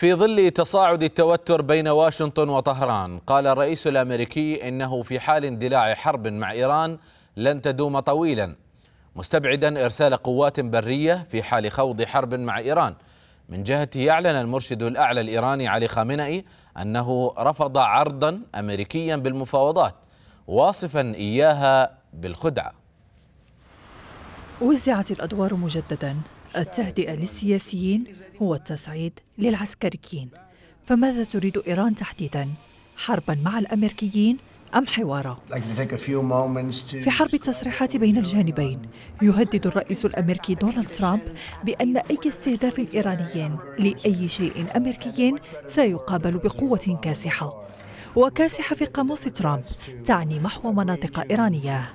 في ظل تصاعد التوتر بين واشنطن وطهران قال الرئيس الامريكي انه في حال اندلاع حرب مع ايران لن تدوم طويلا مستبعدا ارسال قوات بريه في حال خوض حرب مع ايران من جهته اعلن المرشد الاعلى الايراني علي خامنئي انه رفض عرضا امريكيا بالمفاوضات واصفا اياها بالخدعه وزعت الادوار مجددا التهدئة للسياسيين هو التصعيد للعسكريين فماذا تريد إيران تحديدا؟ حربا مع الأمريكيين أم حوارا؟ في حرب التصريحات بين الجانبين يهدد الرئيس الأمريكي دونالد ترامب بأن أي استهداف إيراني لأي شيء أمريكي سيقابل بقوة كاسحة وكاسحة في قاموس ترامب تعني محو مناطق إيرانية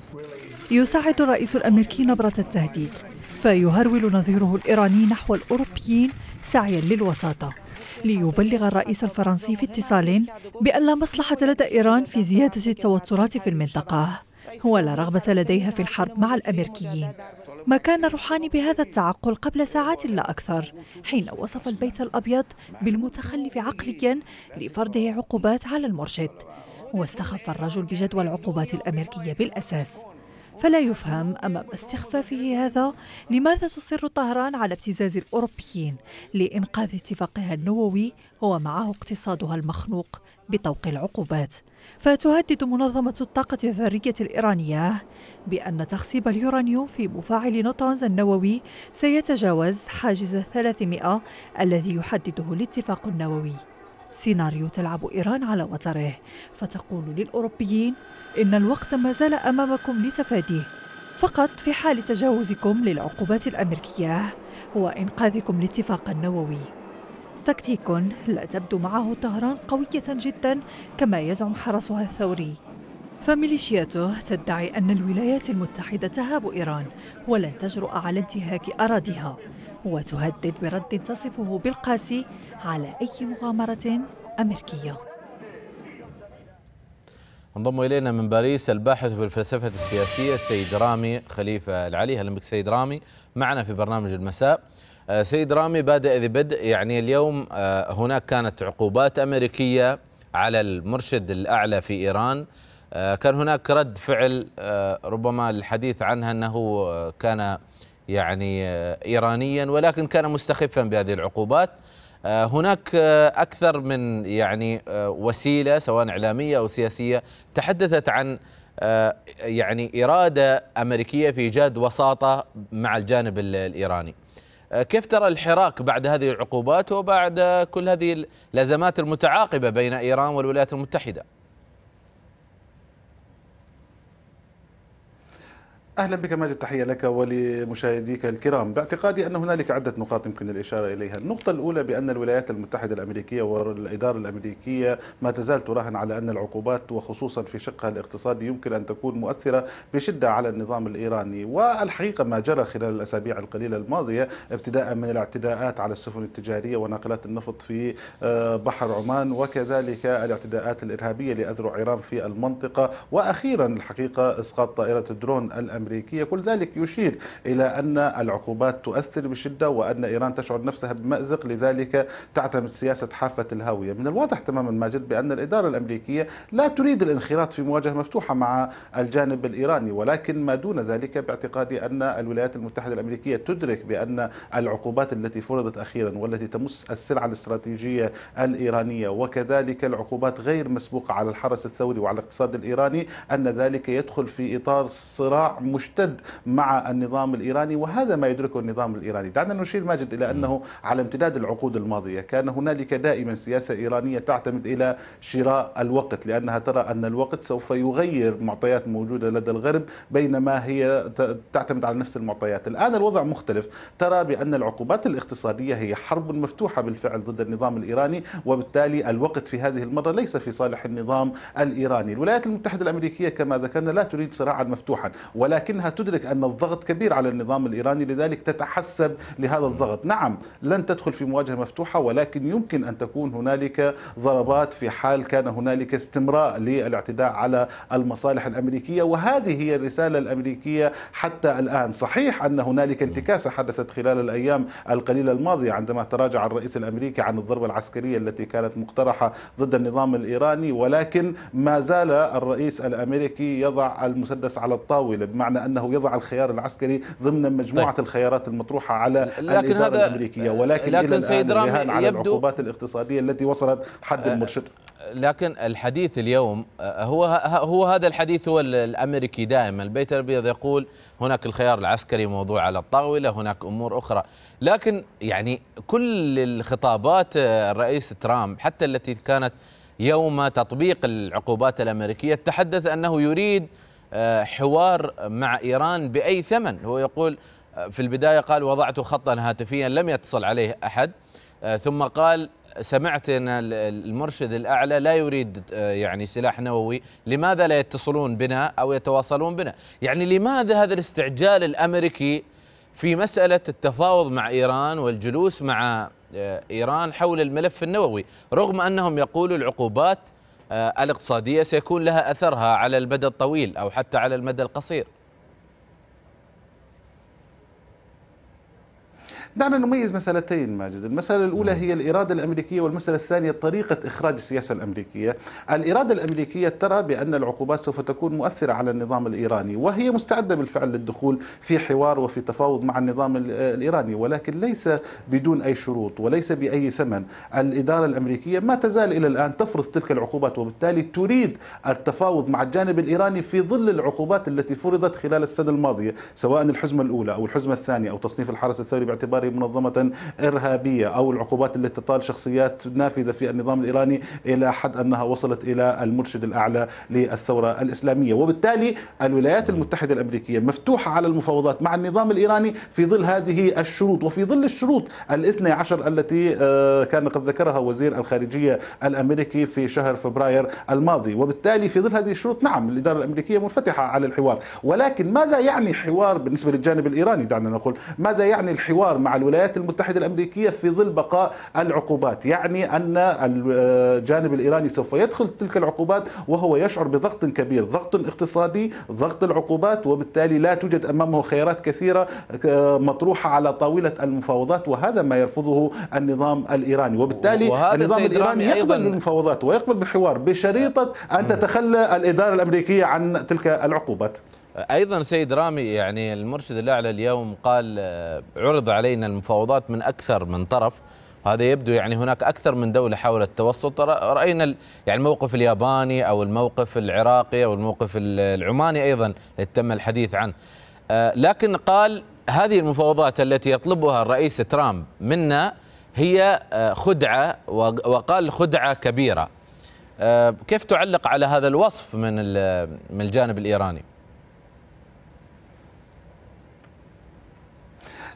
يساعد الرئيس الأمريكي نبرة التهديد فيهرول نظيره الإيراني نحو الأوروبيين سعيا للوساطة ليبلغ الرئيس الفرنسي في اتصال بأن لا مصلحة لدى إيران في زيادة التوترات في المنطقة ولا رغبة لديها في الحرب مع الأمريكيين ما كان روحاني بهذا التعقل قبل ساعات لا أكثر حين وصف البيت الأبيض بالمتخلف عقليا لفرضه عقوبات على المرشد واستخف الرجل بجدوى العقوبات الأمريكية بالأساس فلا يفهم أمام استخفافه هذا لماذا تصر طهران على ابتزاز الأوروبيين لإنقاذ اتفاقها النووي ومعه اقتصادها المخنوق بطوق العقوبات فتهدد منظمة الطاقة الذرية الإيرانية بأن تخصيب اليورانيوم في مفاعل نطنز النووي سيتجاوز حاجز 300 الذي يحدده الاتفاق النووي سيناريو تلعب إيران على وتره فتقول للأوروبيين إن الوقت ما زال أمامكم لتفاديه فقط في حال تجاوزكم للعقوبات الأمريكية وإنقاذكم الاتفاق النووي تكتيك لا تبدو معه طهران قوية جدا كما يزعم حرسها الثوري فميليشياته تدعي أن الولايات المتحدة تهاب إيران ولن تجرؤ على انتهاك أراضيها وتهدد برد تصفه بالقاسي على أي مغامرة أمريكية انضم إلينا من باريس الباحث في الفلسفة السياسية السيد رامي خليفة العلي هلا بك سيد رامي معنا في برنامج المساء آه، سيد رامي بادئ ذي بدء يعني اليوم آه، هناك كانت عقوبات أمريكية على المرشد الأعلى في إيران آه، كان هناك رد فعل ربما الحديث عنها أنه كان يعني آه، ايرانيا ولكن كان مستخفا بهذه العقوبات آه، هناك آه، اكثر من يعني وسيله سواء اعلاميه او سياسيه تحدثت عن يعني اراده امريكيه في ايجاد وساطه مع الجانب الايراني كيف ترى الحراك بعد هذه العقوبات وبعد كل هذه الازمات المتعاقبه بين ايران والولايات المتحده اهلا بك ماجد تحيه لك ولمشاهديك الكرام، باعتقادي ان هنالك عده نقاط يمكن الاشاره اليها، النقطه الاولى بان الولايات المتحده الامريكيه والاداره الامريكيه ما تزال تراهن على ان العقوبات وخصوصا في شقها الاقتصادي يمكن ان تكون مؤثره بشده على النظام الايراني، والحقيقه ما جرى خلال الاسابيع القليله الماضيه ابتداء من الاعتداءات على السفن التجاريه وناقلات النفط في آه، بحر عمان وكذلك الاعتداءات الارهابيه لاذرع ايران في المنطقه، واخيرا الحقيقه اسقاط طائره الدرون الامريكيه الأمريكية كل ذلك يشير إلى أن العقوبات تؤثر بشدة وأن إيران تشعر نفسها بمأزق لذلك تعتمد سياسة حافة الهاوية من الواضح تماما ماجد بأن الإدارة الأمريكية لا تريد الانخراط في مواجهة مفتوحة مع الجانب الإيراني ولكن ما دون ذلك باعتقادي أن الولايات المتحدة الأمريكية تدرك بأن العقوبات التي فرضت أخيرا والتي تمس السلعة الاستراتيجية الإيرانية وكذلك العقوبات غير مسبوقة على الحرس الثوري وعلى الاقتصاد الإيراني أن ذلك يدخل في إطار صراع مشتد مع النظام الإيراني وهذا ما يدركه النظام الإيراني دعنا نشير ماجد إلى أنه على امتداد العقود الماضية كان هنالك دائما سياسة إيرانية تعتمد إلى شراء الوقت لأنها ترى أن الوقت سوف يغير معطيات موجودة لدى الغرب بينما هي تعتمد على نفس المعطيات الآن الوضع مختلف ترى بأن العقوبات الاقتصادية هي حرب مفتوحة بالفعل ضد النظام الإيراني وبالتالي الوقت في هذه المرة ليس في صالح النظام الإيراني الولايات المتحدة الأمريكية كما ذكرنا لا تريد صراعا مفتوحا ولكن لكنها تدرك أن الضغط كبير على النظام الإيراني لذلك تتحسب لهذا الضغط نعم لن تدخل في مواجهة مفتوحة ولكن يمكن أن تكون هنالك ضربات في حال كان هنالك استمراء للاعتداء على المصالح الأمريكية وهذه هي الرسالة الأمريكية حتى الآن صحيح أن هنالك انتكاسة حدثت خلال الأيام القليلة الماضية عندما تراجع الرئيس الأمريكي عن الضربة العسكرية التي كانت مقترحة ضد النظام الإيراني ولكن ما زال الرئيس الأمريكي يضع المسدس على الطاولة بمعنى بمعنى انه يضع الخيار العسكري ضمن مجموعه طيب. الخيارات المطروحه على لكن الاداره هذا آه، الامريكيه ولكن لكن الى الان الرهان على العقوبات الاقتصاديه التي وصلت حد آه، المرشد لكن الحديث اليوم آه، هو هو هذا الحديث هو الامريكي دائما البيت الابيض يقول هناك الخيار العسكري موضوع على الطاوله هناك امور اخرى لكن يعني كل الخطابات الرئيس ترامب حتى التي كانت يوم تطبيق العقوبات الامريكيه تحدث انه يريد آه، حوار مع ايران باي ثمن هو يقول آه، في البدايه قال وضعت خطا هاتفيا لم يتصل عليه احد آه، ثم قال سمعت ان المرشد الاعلى لا يريد يعني سلاح نووي، لماذا لا يتصلون بنا او يتواصلون بنا؟ يعني لماذا هذا الاستعجال الامريكي في مساله التفاوض مع ايران والجلوس مع ايران حول الملف النووي، رغم انهم يقولوا العقوبات آه، الاقتصاديه سيكون لها اثرها على المدى الطويل او حتى على المدى القصير دعنا نميز مسألتين ماجد المسألة الأولى هي الإرادة الأمريكية والمسألة الثانية طريقة إخراج السياسة الأمريكية الإرادة الأمريكية ترى بأن العقوبات سوف تكون مؤثرة على النظام الإيراني وهي مستعدة بالفعل للدخول في حوار وفي تفاوض مع النظام الإيراني ولكن ليس بدون أي شروط وليس بأي ثمن الإدارة الأمريكية ما تزال إلى الآن تفرض تلك العقوبات وبالتالي تريد التفاوض مع الجانب الإيراني في ظل العقوبات التي فرضت خلال السنة الماضية سواء الحزمة الأولى أو الحزمة الثانية أو تصنيف الحرس الثوري باعتبار البحري منظمة إرهابية أو العقوبات التي تطال شخصيات نافذة في النظام الإيراني إلى حد أنها وصلت إلى المرشد الأعلى للثورة الإسلامية وبالتالي الولايات المتحدة الأمريكية مفتوحة على المفاوضات مع النظام الإيراني في ظل هذه الشروط وفي ظل الشروط الاثنى عشر التي آه، كان قد ذكرها وزير الخارجية الأمريكي في شهر فبراير الماضي وبالتالي في ظل هذه الشروط نعم الإدارة الأمريكية منفتحة على الحوار ولكن ماذا يعني حوار بالنسبة للجانب الإيراني دعنا نقول ماذا يعني الحوار مع الولايات المتحدة الأمريكية في ظل بقاء العقوبات يعني أن الجانب الإيراني سوف يدخل تلك العقوبات وهو يشعر بضغط كبير ضغط اقتصادي ضغط العقوبات وبالتالي لا توجد أمامه خيارات كثيرة مطروحة على طاولة المفاوضات وهذا ما يرفضه النظام الإيراني وبالتالي النظام الإيراني يقبل بالمفاوضات ويقبل بالحوار بشريطة أن تتخلى الإدارة الأمريكية عن تلك العقوبات ايضا سيد رامي يعني المرشد الاعلى اليوم قال آه، عرض علينا المفاوضات من اكثر من طرف هذا يبدو يعني هناك اكثر من دوله حول التوسط راينا يعني الموقف الياباني او الموقف العراقي او الموقف العماني ايضا اللي تم الحديث عنه آه، لكن قال هذه المفاوضات التي يطلبها الرئيس ترامب منا هي آه، خدعه وقال خدعه كبيره كيف تعلق على هذا الوصف من من الجانب الايراني؟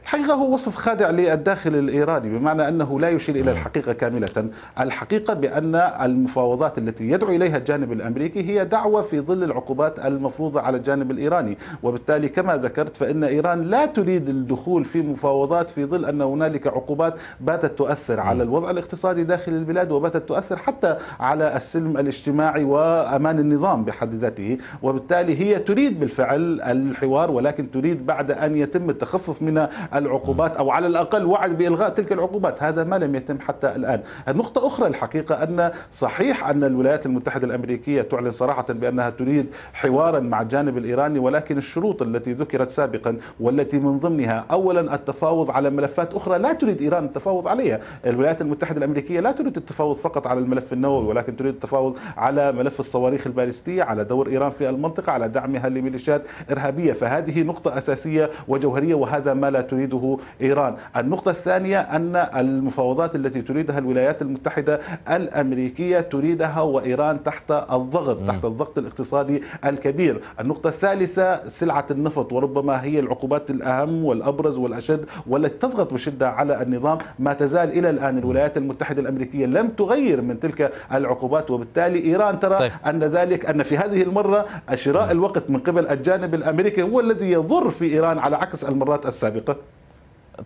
الحقيقة هو وصف خادع للداخل الإيراني بمعنى أنه لا يشير إلى الحقيقة كاملة الحقيقة بأن المفاوضات التي يدعو إليها الجانب الأمريكي هي دعوة في ظل العقوبات المفروضة على الجانب الإيراني وبالتالي كما ذكرت فإن إيران لا تريد الدخول في مفاوضات في ظل أن هنالك عقوبات باتت تؤثر على الوضع الاقتصادي داخل البلاد وباتت تؤثر حتى على السلم الاجتماعي وأمان النظام بحد ذاته وبالتالي هي تريد بالفعل الحوار ولكن تريد بعد أن يتم التخفف من العقوبات أو على الأقل وعد بإلغاء تلك العقوبات هذا ما لم يتم حتى الآن النقطة أخرى الحقيقة أن صحيح أن الولايات المتحدة الأمريكية تعلن صراحة بأنها تريد حوارا مع الجانب الإيراني ولكن الشروط التي ذكرت سابقا والتي من ضمنها أولا التفاوض على ملفات أخرى لا تريد إيران التفاوض عليها الولايات المتحدة الأمريكية لا تريد التفاوض فقط على الملف النووي ولكن تريد التفاوض على ملف الصواريخ البالستية على دور إيران في المنطقة على دعمها لميليشيات إرهابية فهذه نقطة أساسية وجوهرية وهذا ما لا تريد تريده إيران النقطة الثانية أن المفاوضات التي تريدها الولايات المتحدة الأمريكية تريدها وإيران تحت الضغط تحت الضغط الاقتصادي الكبير النقطة الثالثة سلعة النفط وربما هي العقوبات الأهم والأبرز والأشد والتي تضغط بشدة على النظام ما تزال إلى الآن الولايات المتحدة الأمريكية لم تغير من تلك العقوبات وبالتالي إيران ترى طيب. أن ذلك أن في هذه المرة شراء الوقت من قبل الجانب الأمريكي هو الذي يضر في إيران على عكس المرات السابقة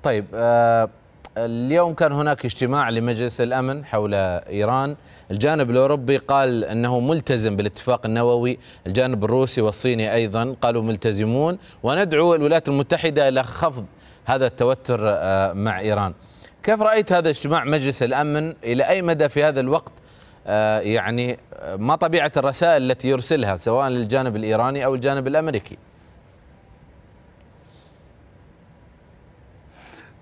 طيب آه، اليوم كان هناك اجتماع لمجلس الامن حول ايران، الجانب الاوروبي قال انه ملتزم بالاتفاق النووي، الجانب الروسي والصيني ايضا قالوا ملتزمون وندعو الولايات المتحده الى خفض هذا التوتر آه، مع ايران. كيف رايت هذا اجتماع مجلس الامن؟ الى اي مدى في هذا الوقت آه، يعني ما طبيعه الرسائل التي يرسلها سواء للجانب الايراني او الجانب الامريكي؟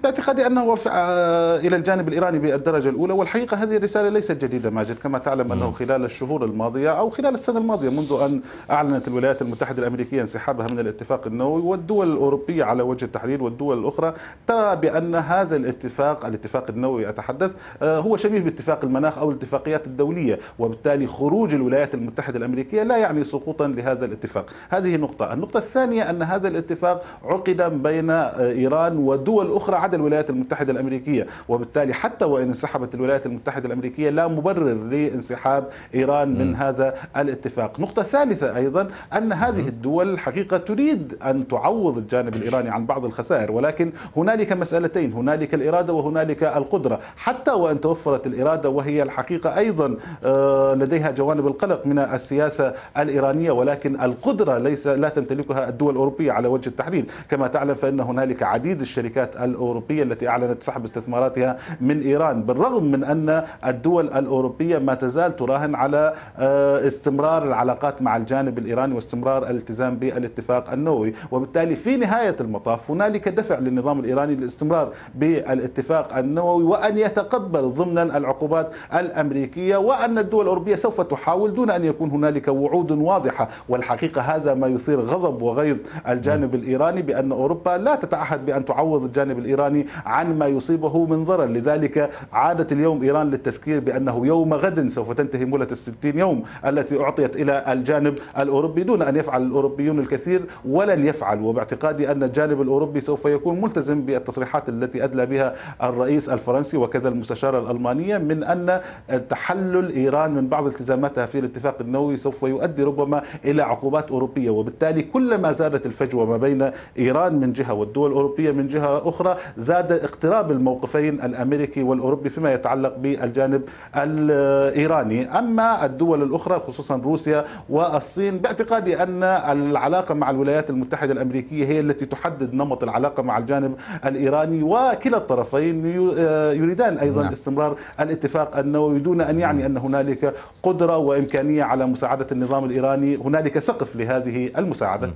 باعتقادي انه وفع آه، الى الجانب الايراني بالدرجه الاولى والحقيقه هذه الرساله ليست جديده ماجد كما تعلم انه خلال الشهور الماضيه او خلال السنه الماضيه منذ ان اعلنت الولايات المتحده الامريكيه انسحابها من الاتفاق النووي والدول الاوروبيه على وجه التحديد والدول الاخرى ترى بان هذا الاتفاق الاتفاق النووي اتحدث آه، هو شبيه باتفاق المناخ او الاتفاقيات الدوليه وبالتالي خروج الولايات المتحده الامريكيه لا يعني سقوطا لهذا الاتفاق هذه نقطه النقطه الثانيه ان هذا الاتفاق عقد بين آه، ايران ودول اخرى بعد الولايات المتحدة الأمريكية وبالتالي حتى وإن انسحبت الولايات المتحدة الأمريكية لا مبرر لانسحاب إيران من م. هذا الاتفاق نقطة ثالثة أيضا أن هذه الدول الحقيقة تريد أن تعوض الجانب الإيراني عن بعض الخسائر ولكن هنالك مسألتين هنالك الإرادة وهنالك القدرة حتى وإن توفرت الإرادة وهي الحقيقة أيضا آه، لديها جوانب القلق من السياسة الإيرانية ولكن القدرة ليس لا تمتلكها الدول الأوروبية على وجه التحديد كما تعلم فإن هنالك عديد الشركات الأوروبية الأوروبية التي أعلنت سحب استثماراتها من إيران بالرغم من أن الدول الأوروبية ما تزال تراهن على آه، استمرار العلاقات مع الجانب الإيراني واستمرار الالتزام بالاتفاق النووي وبالتالي في نهاية المطاف هنالك دفع للنظام الإيراني للاستمرار بالاتفاق النووي وأن يتقبل ضمنا العقوبات الأمريكية وأن الدول الأوروبية سوف تحاول دون أن يكون هنالك وعود واضحة والحقيقة هذا ما يثير غضب وغيظ الجانب الإيراني بأن أوروبا لا تتعهد بأن تعوض الجانب الإيراني الإيراني عن ما يصيبه من ضرر لذلك عادت اليوم إيران للتذكير بأنه يوم غد سوف تنتهي مولة الستين يوم التي أعطيت إلى الجانب الأوروبي دون أن يفعل الأوروبيون الكثير ولن يفعل وباعتقادي أن الجانب الأوروبي سوف يكون ملتزم بالتصريحات التي أدلى بها الرئيس الفرنسي وكذا المستشارة الألمانية من أن تحلل إيران من بعض التزاماتها في الاتفاق النووي سوف يؤدي ربما إلى عقوبات أوروبية وبالتالي كلما زادت الفجوة ما بين إيران من جهة والدول الأوروبية من جهة أخرى زاد اقتراب الموقفين الامريكي والاوروبي فيما يتعلق بالجانب الايراني، اما الدول الاخرى خصوصا روسيا والصين باعتقادي ان العلاقه مع الولايات المتحده الامريكيه هي التي تحدد نمط العلاقه مع الجانب الايراني وكلا الطرفين آه، يريدان ايضا نعم. استمرار الاتفاق النووي دون ان يعني ان هنالك قدره وامكانيه على مساعده النظام الايراني، هنالك سقف لهذه المساعده.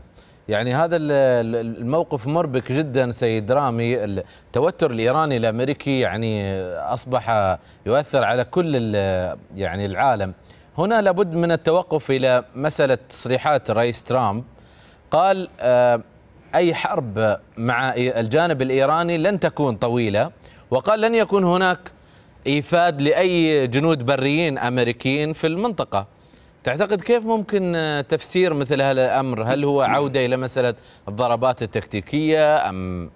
يعني هذا الموقف مربك جدا سيد رامي التوتر الايراني الامريكي يعني اصبح يؤثر على كل يعني العالم هنا لابد من التوقف الى مساله تصريحات الرئيس ترامب قال آه، اي حرب مع الجانب الايراني لن تكون طويله وقال لن يكون هناك ايفاد لاي جنود بريين امريكيين في المنطقه تعتقد كيف ممكن آه، تفسير مثل هذا الامر؟ هل هو عوده الى مساله الضربات التكتيكيه ام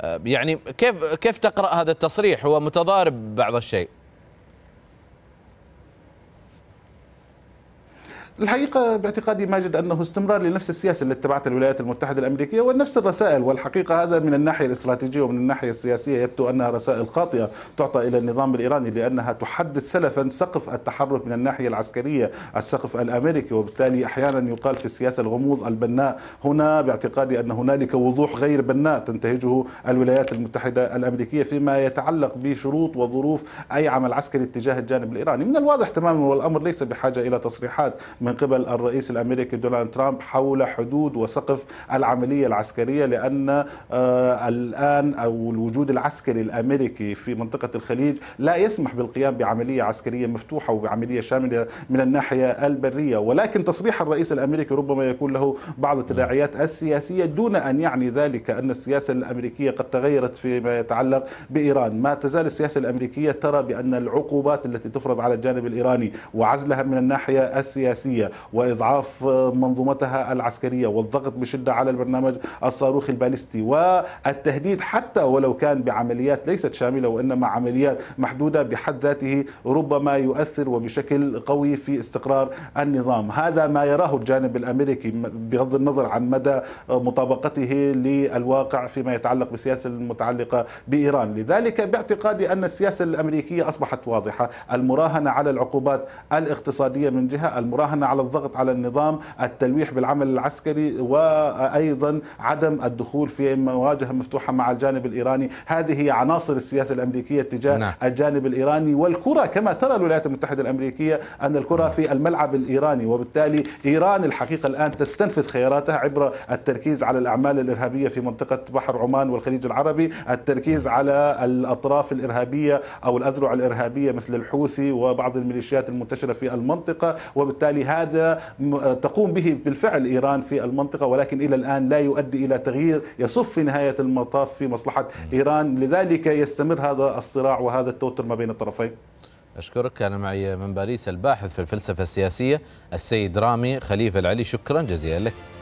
آه، يعني كيف كيف تقرا هذا التصريح؟ هو متضارب بعض الشيء. الحقيقة باعتقادي ماجد أنه استمرار لنفس السياسة اللي اتبعتها الولايات المتحدة الأمريكية ونفس الرسائل والحقيقة هذا من الناحية الاستراتيجية ومن الناحية السياسية يبدو أنها رسائل خاطئة تعطى إلى النظام الإيراني لأنها تحدد سلفا سقف التحرك من الناحية العسكرية السقف الأمريكي وبالتالي أحيانا يقال في السياسة الغموض البناء هنا باعتقادي أن هنالك وضوح غير بناء تنتهجه الولايات المتحدة الأمريكية فيما يتعلق بشروط وظروف أي عمل عسكري اتجاه الجانب الإيراني من الواضح تماما والأمر ليس بحاجة إلى تصريحات من قبل الرئيس الأمريكي دونالد ترامب حول حدود وسقف العملية العسكرية لأن آه، الآن أو الوجود العسكري الأمريكي في منطقة الخليج لا يسمح بالقيام بعملية عسكرية مفتوحة وبعملية شاملة من الناحية البرية ولكن تصريح الرئيس الأمريكي ربما يكون له بعض التداعيات السياسية دون أن يعني ذلك أن السياسة الأمريكية قد تغيرت فيما يتعلق بإيران ما تزال السياسة الأمريكية ترى بأن العقوبات التي تفرض على الجانب الإيراني وعزلها من الناحية السياسية الروسية وإضعاف منظومتها العسكرية والضغط بشدة على البرنامج الصاروخي البالستي والتهديد حتى ولو كان بعمليات ليست شاملة وإنما عمليات محدودة بحد ذاته ربما يؤثر وبشكل قوي في استقرار النظام هذا ما يراه الجانب الأمريكي بغض النظر عن مدى مطابقته للواقع فيما يتعلق بالسياسة المتعلقة بإيران لذلك باعتقادي أن السياسة الأمريكية أصبحت واضحة المراهنة على العقوبات الاقتصادية من جهة المراهنة على الضغط على النظام التلويح بالعمل العسكري وأيضا عدم الدخول في مواجهة مفتوحة مع الجانب الإيراني هذه هي عناصر السياسة الأمريكية تجاه نعم. الجانب الإيراني والكرة كما ترى الولايات المتحدة الأمريكية أن الكرة نعم. في الملعب الإيراني وبالتالي إيران الحقيقة الآن تستنفذ خياراتها عبر التركيز على الأعمال الإرهابية في منطقة بحر عمان والخليج العربي التركيز على الأطراف الإرهابية أو الأذرع الإرهابية مثل الحوثي وبعض الميليشيات المنتشرة في المنطقة وبالتالي هذا تقوم به بالفعل إيران في المنطقة ولكن إلى الآن لا يؤدي إلى تغيير يصف في نهاية المطاف في مصلحة إيران لذلك يستمر هذا الصراع وهذا التوتر ما بين الطرفين أشكرك كان معي من باريس الباحث في الفلسفة السياسية السيد رامي خليفة العلي شكرا جزيلا لك